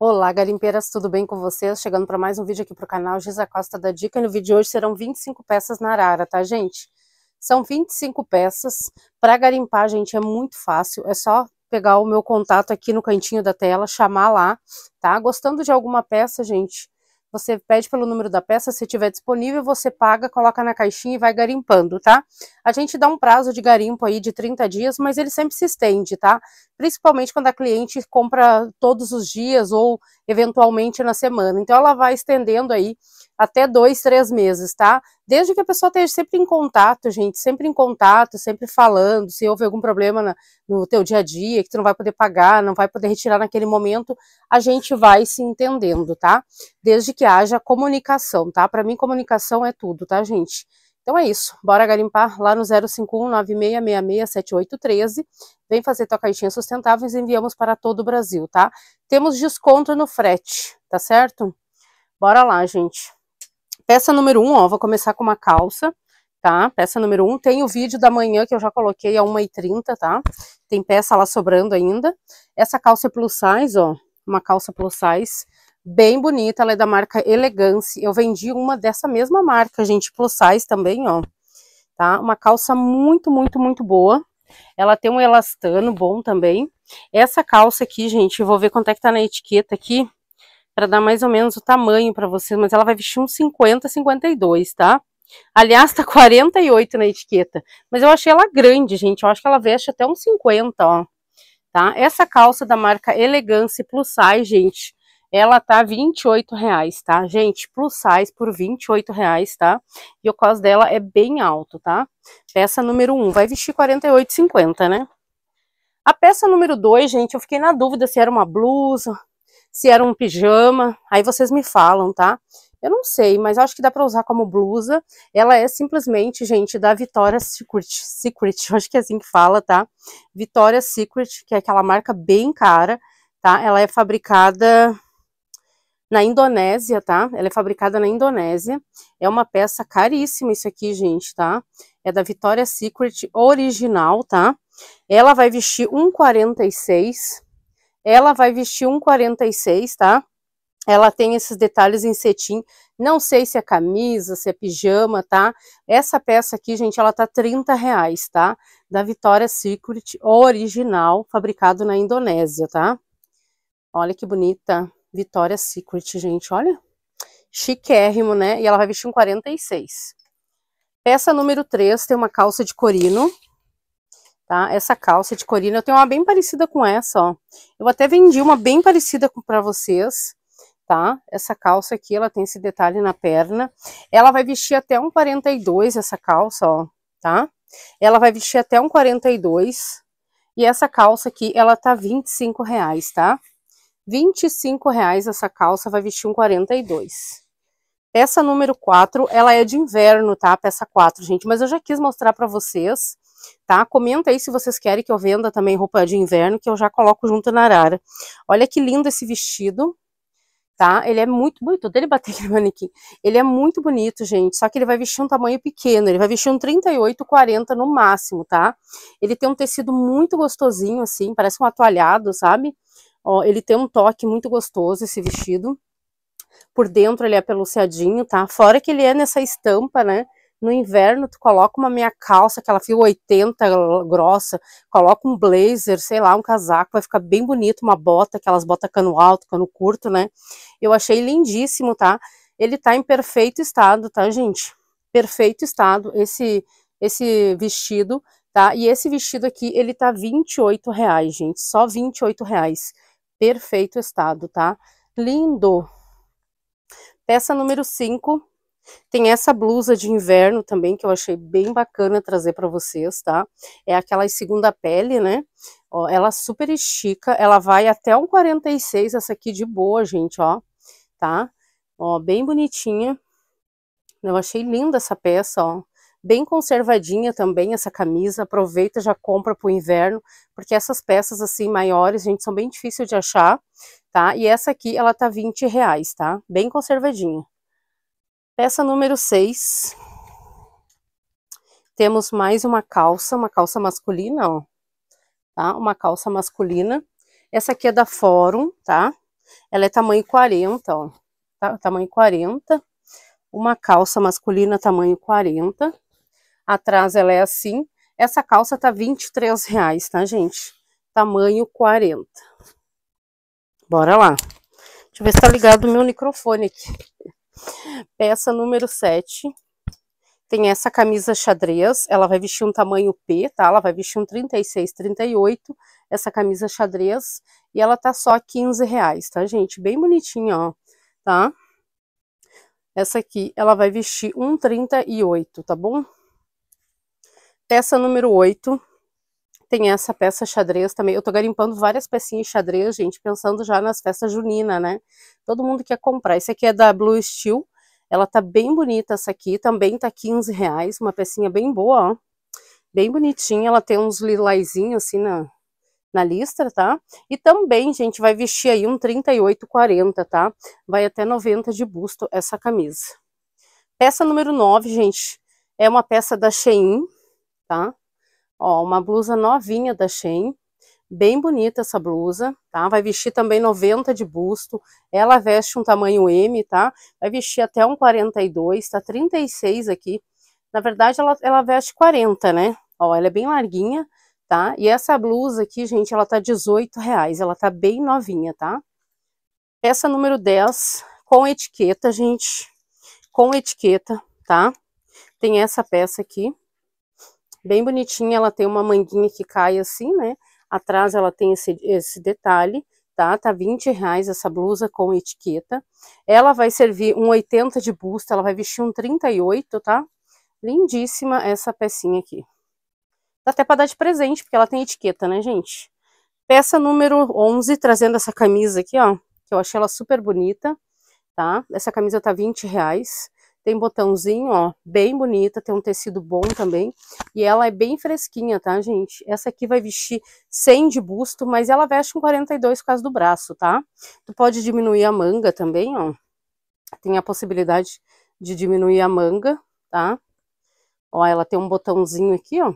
Olá, garimpeiras, tudo bem com vocês? Chegando para mais um vídeo aqui para o canal Giza Costa da Dica. E no vídeo de hoje serão 25 peças na arara, tá, gente? São 25 peças. Para garimpar, gente, é muito fácil. É só pegar o meu contato aqui no cantinho da tela, chamar lá, tá? Gostando de alguma peça, gente, você pede pelo número da peça, se tiver disponível, você paga, coloca na caixinha e vai garimpando, tá? A gente dá um prazo de garimpo aí de 30 dias, mas ele sempre se estende, tá? Principalmente quando a cliente compra todos os dias ou eventualmente na semana. Então ela vai estendendo aí até dois, três meses, tá? Desde que a pessoa esteja sempre em contato, gente, sempre em contato, sempre falando, se houve algum problema na, no teu dia a dia, que tu não vai poder pagar, não vai poder retirar naquele momento, a gente vai se entendendo, tá? Desde que haja comunicação, tá? Para mim, comunicação é tudo, tá, gente? Então é isso, bora garimpar lá no 051-9666-7813, vem fazer tua caixinha sustentável e enviamos para todo o Brasil, tá? Temos desconto no frete, tá certo? Bora lá, gente. Peça número 1, um, ó, vou começar com uma calça, tá? Peça número 1, um, tem o vídeo da manhã que eu já coloquei é a 1h30, tá? Tem peça lá sobrando ainda. Essa calça é plus size, ó, uma calça plus size, bem bonita, ela é da marca Elegance. Eu vendi uma dessa mesma marca, gente, plus size também, ó. Tá? Uma calça muito, muito, muito boa. Ela tem um elastano bom também. Essa calça aqui, gente, vou ver quanto é que tá na etiqueta aqui para dar mais ou menos o tamanho para vocês, mas ela vai vestir um 50, 52, tá? Aliás, tá 48 na etiqueta, mas eu achei ela grande, gente, eu acho que ela veste até uns 50, ó, tá? Essa calça da marca Elegance Plus Size, gente, ela tá 28 reais, tá? Gente, plus size por 28 reais, tá? E o cos dela é bem alto, tá? Peça número 1, vai vestir 48,50, né? A peça número 2, gente, eu fiquei na dúvida se era uma blusa, se era um pijama, aí vocês me falam, tá? Eu não sei, mas acho que dá para usar como blusa. Ela é simplesmente, gente, da Vitória Secret, Secret, acho que é assim que fala, tá? Vitória Secret, que é aquela marca bem cara, tá? Ela é fabricada na Indonésia, tá? Ela é fabricada na Indonésia. É uma peça caríssima isso aqui, gente, tá? É da Vitória Secret original, tá? Ela vai vestir 1,46, ela vai vestir 1,46, tá? Ela tem esses detalhes em cetim. Não sei se é camisa, se é pijama, tá? Essa peça aqui, gente, ela tá 30 reais, tá? Da Vitória Secret, original, fabricado na Indonésia, tá? Olha que bonita. Vitória Secret, gente, olha. Chiquérrimo, né? E ela vai vestir um 46. Peça número 3 tem uma calça de corino, tá? Essa calça de corina, eu tenho uma bem parecida com essa, ó. Eu até vendi uma bem parecida para vocês, tá? Essa calça aqui, ela tem esse detalhe na perna. Ela vai vestir até um 42, essa calça, ó, tá? Ela vai vestir até um 42. E essa calça aqui, ela tá 25 reais, tá? 25 reais essa calça, vai vestir um 42. Peça número 4, ela é de inverno, tá? Peça 4, gente. Mas eu já quis mostrar pra vocês tá? Comenta aí se vocês querem que eu venda também roupa de inverno, que eu já coloco junto na arara. Olha que lindo esse vestido, tá? Ele é muito bonito, dele bater aquele manequim. Ele é muito bonito, gente, só que ele vai vestir um tamanho pequeno, ele vai vestir um 38, 40 no máximo, tá? Ele tem um tecido muito gostosinho, assim, parece um atualhado, sabe? Ó, ele tem um toque muito gostoso, esse vestido. Por dentro ele é peluciadinho, tá? Fora que ele é nessa estampa, né? No inverno, tu coloca uma meia calça, aquela fio 80 grossa, coloca um blazer, sei lá, um casaco, vai ficar bem bonito, uma bota, aquelas botas cano alto, cano curto, né? Eu achei lindíssimo, tá? Ele tá em perfeito estado, tá, gente? Perfeito estado, esse, esse vestido, tá? E esse vestido aqui, ele tá 28 reais, gente, só 28 reais. Perfeito estado, tá? Lindo! Peça número 5, tem essa blusa de inverno também, que eu achei bem bacana trazer para vocês, tá? É aquela segunda pele, né? Ó, ela super estica, ela vai até um 46, essa aqui de boa, gente, ó. Tá? Ó, bem bonitinha. Eu achei linda essa peça, ó. Bem conservadinha também essa camisa, aproveita, já compra pro inverno, porque essas peças assim maiores, gente, são bem difíceis de achar, tá? E essa aqui, ela tá 20 reais, tá? Bem conservadinha. Peça número 6. Temos mais uma calça, uma calça masculina, ó. Tá? Uma calça masculina. Essa aqui é da Fórum, tá? Ela é tamanho 40, ó. Tá? Tamanho 40. Uma calça masculina tamanho 40. Atrás ela é assim. Essa calça tá 23 reais, tá, gente? Tamanho 40. Bora lá. Deixa eu ver se tá ligado o meu microfone aqui. Peça número 7. Tem essa camisa xadrez, ela vai vestir um tamanho P, tá? Ela vai vestir um 36, 38, essa camisa xadrez. E ela tá só 15 reais, tá, gente? Bem bonitinha, ó, tá? Essa aqui, ela vai vestir um 38, tá bom? Peça número 8 tem essa peça xadrez também. Eu tô garimpando várias pecinhas xadrez, gente, pensando já nas festas junina, né? Todo mundo quer comprar. Esse aqui é da Blue Steel. Ela tá bem bonita essa aqui, também tá 15 reais, uma pecinha bem boa, ó. Bem bonitinha, ela tem uns lilazinhos assim na, na listra, tá? E também, gente, vai vestir aí um 38,40, tá? Vai até 90 de busto essa camisa. Peça número 9, gente, é uma peça da Shein, tá? Ó, uma blusa novinha da Shein, bem bonita essa blusa, tá? Vai vestir também 90 de busto, ela veste um tamanho M, tá? Vai vestir até um 42, tá 36 aqui. Na verdade, ela, ela veste 40, né? Ó, ela é bem larguinha, tá? E essa blusa aqui, gente, ela tá 18 reais, ela tá bem novinha, tá? Peça número 10, com etiqueta, gente, com etiqueta, tá? Tem essa peça aqui, bem bonitinha, ela tem uma manguinha que cai assim, né? Atrás ela tem esse, esse detalhe, tá? Tá 20 reais essa blusa com etiqueta. Ela vai servir um 80 de busto, ela vai vestir um 38, tá? Lindíssima essa pecinha aqui. Dá até para dar de presente, porque ela tem etiqueta, né, gente? Peça número 11, trazendo essa camisa aqui, ó, que eu achei ela super bonita, tá? Essa camisa tá 20 reais. Tem botãozinho, ó, bem bonita, tem um tecido bom também. E ela é bem fresquinha, tá, gente? Essa aqui vai vestir 100 de busto, mas ela veste com 42 por causa do braço, tá? Tu pode diminuir a manga também, ó. Tem a possibilidade de diminuir a manga, tá? Ó, ela tem um botãozinho aqui, ó.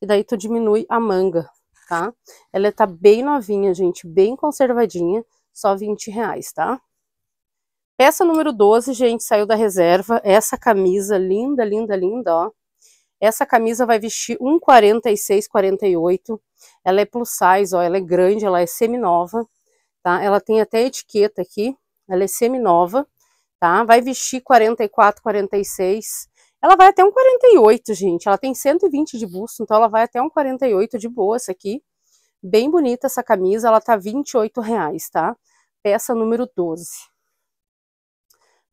E daí tu diminui a manga, tá? Ela tá bem novinha, gente, bem conservadinha, só 20 reais, tá? Peça número 12, gente, saiu da reserva. Essa camisa linda, linda, linda, ó. Essa camisa vai vestir 1,46,48. Ela é plus size, ó, ela é grande, ela é semi-nova, tá? Ela tem até etiqueta aqui, ela é semi-nova, tá? Vai vestir 44,46. 46. Ela vai até um gente. Ela tem 120 de busto, então ela vai até um de boa essa aqui. Bem bonita essa camisa, ela tá R$28,00, reais, tá? Peça número 12.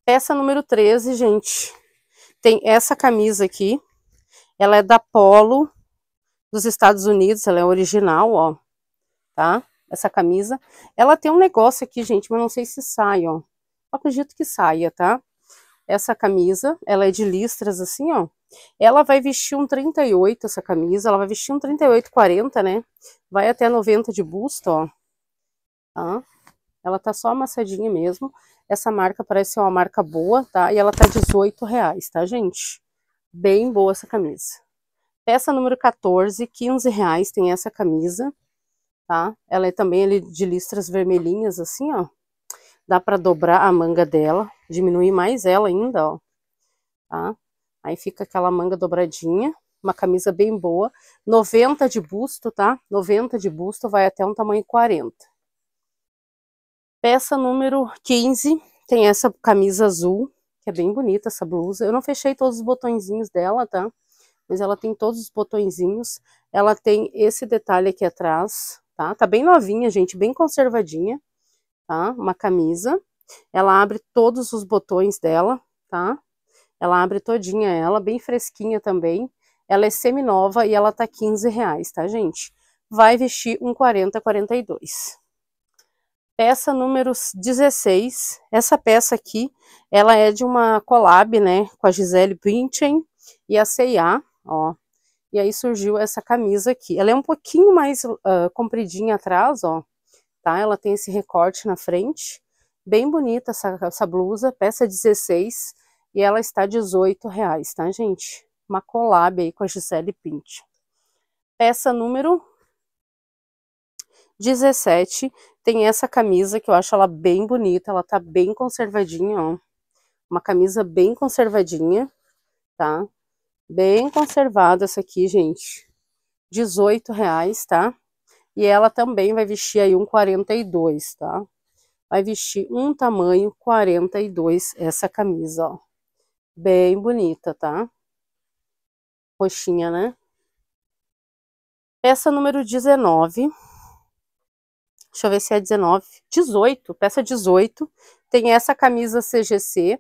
Peça número 13, gente. Tem essa camisa aqui. Ela é da Polo dos Estados Unidos. Ela é original, ó. Tá? Essa camisa. Ela tem um negócio aqui, gente, mas não sei se sai, ó. Eu acredito que saia, tá? Essa camisa, ela é de listras assim, ó. Ela vai vestir um 38, essa camisa. Ela vai vestir um 38, 40, né? Vai até 90 de busto, ó. Tá? Ela tá só amassadinha mesmo. Essa marca parece ser uma marca boa, tá? E ela tá 18 reais, tá, gente? Bem boa essa camisa. Peça número 14, 15 reais tem essa camisa, tá? Ela é também ele, de listras vermelhinhas, assim, ó. Dá pra dobrar a manga dela, diminuir mais ela ainda, ó. Tá? Aí fica aquela manga dobradinha, uma camisa bem boa. 90 de busto, tá? 90 de busto vai até um tamanho 40. Peça número 15, tem essa camisa azul, que é bem bonita essa blusa. Eu não fechei todos os botõezinhos dela, tá? Mas ela tem todos os botõezinhos. Ela tem esse detalhe aqui atrás, tá? Tá bem novinha, gente, bem conservadinha, tá? Uma camisa. Ela abre todos os botões dela, tá? Ela abre todinha ela, bem fresquinha também. Ela é semi-nova e ela tá 15 reais, tá, gente? Vai vestir um 40, 42 peça número 16. Essa peça aqui, ela é de uma collab, né, com a Gisele Bündchen e a C&A, ó. E aí surgiu essa camisa aqui. Ela é um pouquinho mais uh, compridinha atrás, ó, tá? Ela tem esse recorte na frente. Bem bonita essa, essa blusa, peça 16 e ela está 18 reais, tá, gente? Uma collab aí com a Gisele Bündchen. Peça número 17. Tem essa camisa que eu acho ela bem bonita, ela tá bem conservadinha, ó. Uma camisa bem conservadinha, tá? Bem conservada essa aqui, gente. 18 reais, tá? E ela também vai vestir aí um 42, tá? Vai vestir um tamanho 42 essa camisa, ó. Bem bonita, tá? Roxinha, né? Peça número 19, Deixa eu ver se é 19. 18, peça 18. Tem essa camisa CGC,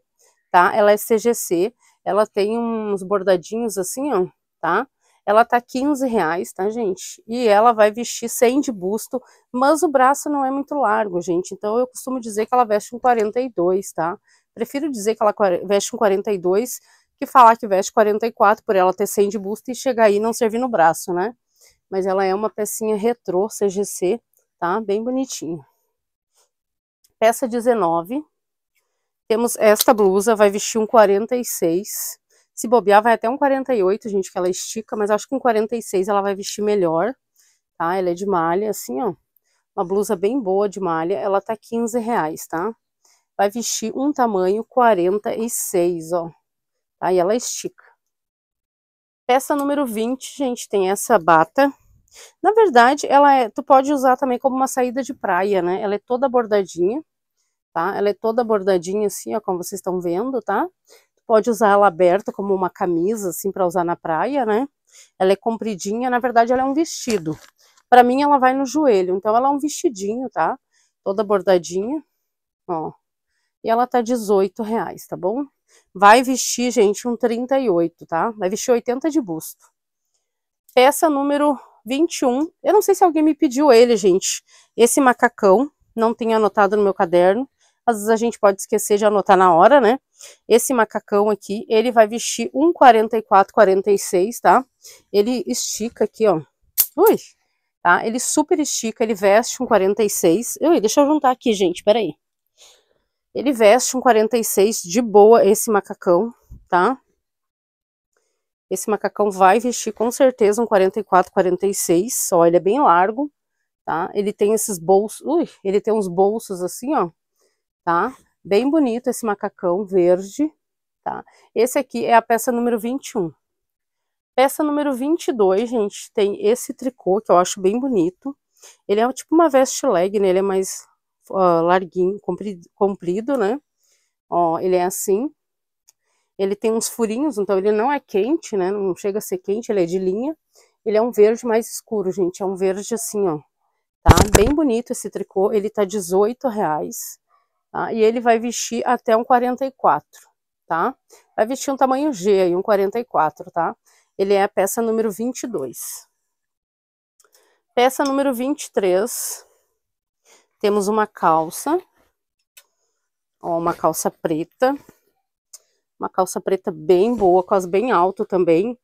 tá? Ela é CGC. Ela tem uns bordadinhos assim, ó, tá? Ela tá 15 reais, tá, gente? E ela vai vestir 100 de busto, mas o braço não é muito largo, gente. Então, eu costumo dizer que ela veste um 42, tá? Prefiro dizer que ela veste um 42 que falar que veste 44 por ela ter 100 de busto e chegar aí não servir no braço, né? Mas ela é uma pecinha retrô CGC, tá? Bem bonitinho. Peça 19. Temos esta blusa, vai vestir um 46. Se bobear, vai até um 48, gente, que ela estica, mas acho que um 46 ela vai vestir melhor, tá? Ela é de malha, assim, ó. Uma blusa bem boa de malha, ela tá 15 reais, tá? Vai vestir um tamanho 46, ó. Aí ela estica. Peça número 20, gente, tem essa bata, na verdade, ela é, tu pode usar também como uma saída de praia, né? Ela é toda bordadinha, tá? Ela é toda bordadinha assim, ó, como vocês estão vendo, tá? Tu pode usar ela aberta como uma camisa, assim, para usar na praia, né? Ela é compridinha, na verdade ela é um vestido. Para mim ela vai no joelho, então ela é um vestidinho, tá? Toda bordadinha, ó. E ela tá 18 reais, tá bom? Vai vestir, gente, um 38, tá? Vai vestir 80 de busto peça número 21. Eu não sei se alguém me pediu ele, gente. Esse macacão, não tenho anotado no meu caderno. Às vezes a gente pode esquecer de anotar na hora, né? Esse macacão aqui, ele vai vestir 1,44,46, tá? Ele estica aqui, ó. Ui! Tá? Ele super estica, ele veste um Ui, deixa eu juntar aqui, gente, peraí. Ele veste um de boa esse macacão, tá? Esse macacão vai vestir com certeza um 44, 46, ó, ele é bem largo, tá? Ele tem esses bolsos, ui, ele tem uns bolsos assim, ó, tá? Bem bonito esse macacão verde, tá? Esse aqui é a peça número 21. Peça número 22, gente, tem esse tricô que eu acho bem bonito. Ele é tipo uma veste leg, né? Ele é mais uh, larguinho, comprido, comprido, né? Ó, ele é assim. Ele tem uns furinhos, então ele não é quente, né? Não chega a ser quente, ele é de linha. Ele é um verde mais escuro, gente. É um verde assim, ó. Tá? Bem bonito esse tricô. Ele tá 18 reais. Tá? E ele vai vestir até um 44, tá? Vai vestir um tamanho G aí, um 44, tá? Ele é a peça número 22. Peça número 23. Temos uma calça. Ó, uma calça preta. Uma calça preta bem boa, com as bem alto também.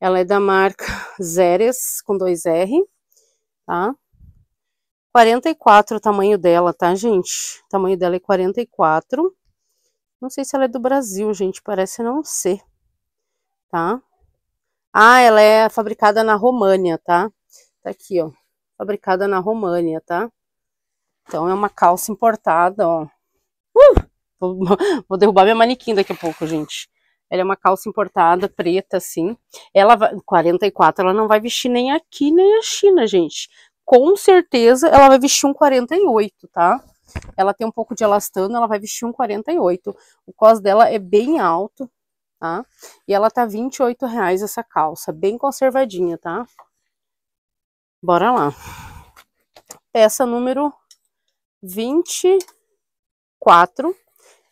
Ela é da marca Zeres, com dois R, tá? 44 o tamanho dela, tá, gente? O tamanho dela é 44. Não sei se ela é do Brasil, gente, parece não ser, tá? Ah, ela é fabricada na România, tá? Tá aqui, ó, fabricada na România, tá? Então, é uma calça importada, ó. Uh! vou derrubar minha manequim daqui a pouco, gente. Ela é uma calça importada, preta, assim. Ela vai, 44, ela não vai vestir nem aqui, nem a China, gente. Com certeza ela vai vestir um 48, tá? Ela tem um pouco de elastano, ela vai vestir um 48. O cos dela é bem alto, tá? E ela tá 28 reais essa calça, bem conservadinha, tá? Bora lá. Peça número 24.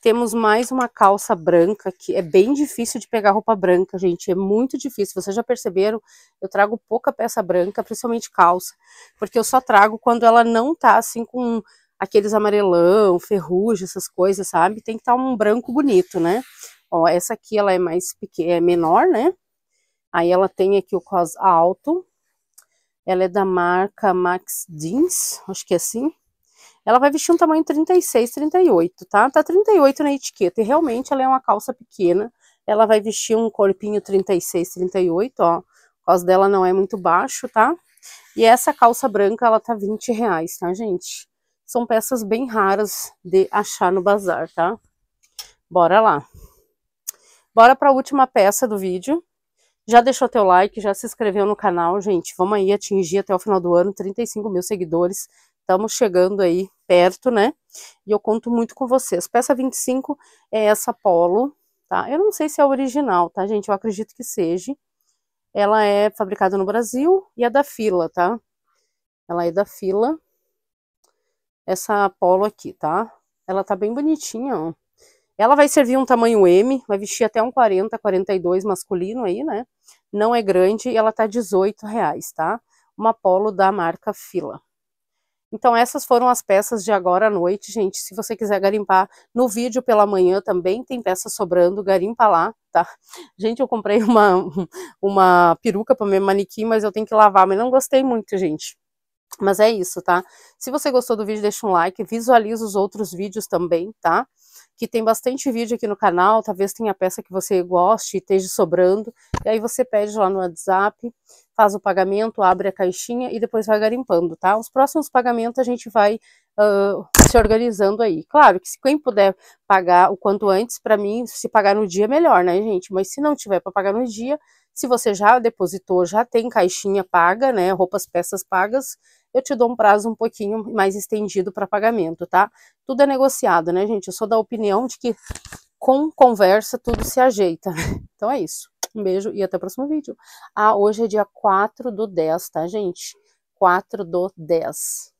Temos mais uma calça branca, que é bem difícil de pegar roupa branca, gente. É muito difícil. Vocês já perceberam? Eu trago pouca peça branca, principalmente calça. Porque eu só trago quando ela não tá, assim, com aqueles amarelão, ferrugem, essas coisas, sabe? Tem que estar tá um branco bonito, né? Ó, essa aqui, ela é mais pequena, é menor, né? Aí ela tem aqui o cos alto. Ela é da marca Max Jeans, acho que é assim. Ela vai vestir um tamanho 36, 38, tá? Tá 38 na etiqueta, e realmente ela é uma calça pequena. Ela vai vestir um corpinho 36, 38, ó. O cos dela não é muito baixo, tá? E essa calça branca, ela tá 20 reais, tá, gente? São peças bem raras de achar no bazar, tá? Bora lá. Bora para a última peça do vídeo. Já deixou teu like, já se inscreveu no canal, gente. Vamos aí atingir até o final do ano 35 mil seguidores estamos chegando aí perto, né? E eu conto muito com vocês. Peça 25 é essa polo, tá? Eu não sei se é original, tá, gente? Eu acredito que seja. Ela é fabricada no Brasil e é da fila, tá? Ela é da fila. Essa polo aqui, tá? Ela tá bem bonitinha, ó. Ela vai servir um tamanho M, vai vestir até um 40, 42 masculino aí, né? Não é grande e ela tá 18 reais, tá? Uma polo da marca Fila. Então essas foram as peças de agora à noite, gente. Se você quiser garimpar no vídeo pela manhã também tem peça sobrando, garimpa lá, tá? Gente, eu comprei uma, uma peruca para meu manequim, mas eu tenho que lavar, mas não gostei muito, gente. Mas é isso, tá? Se você gostou do vídeo, deixa um like, visualiza os outros vídeos também, tá? que tem bastante vídeo aqui no canal, talvez tenha peça que você goste e esteja sobrando, e aí você pede lá no WhatsApp, faz o pagamento, abre a caixinha e depois vai garimpando, tá? Os próximos pagamentos a gente vai uh, se organizando aí. Claro que se quem puder pagar o quanto antes, para mim, se pagar no dia, melhor, né, gente? Mas se não tiver para pagar no dia, se você já depositou, já tem caixinha paga, né? Roupas, peças pagas, eu te dou um prazo um pouquinho mais estendido para pagamento, tá? Tudo é negociado, né, gente? Eu sou da opinião de que com conversa tudo se ajeita. Então é isso. Um beijo e até o próximo vídeo. Ah, hoje é dia 4 do 10, tá, gente? 4 do 10.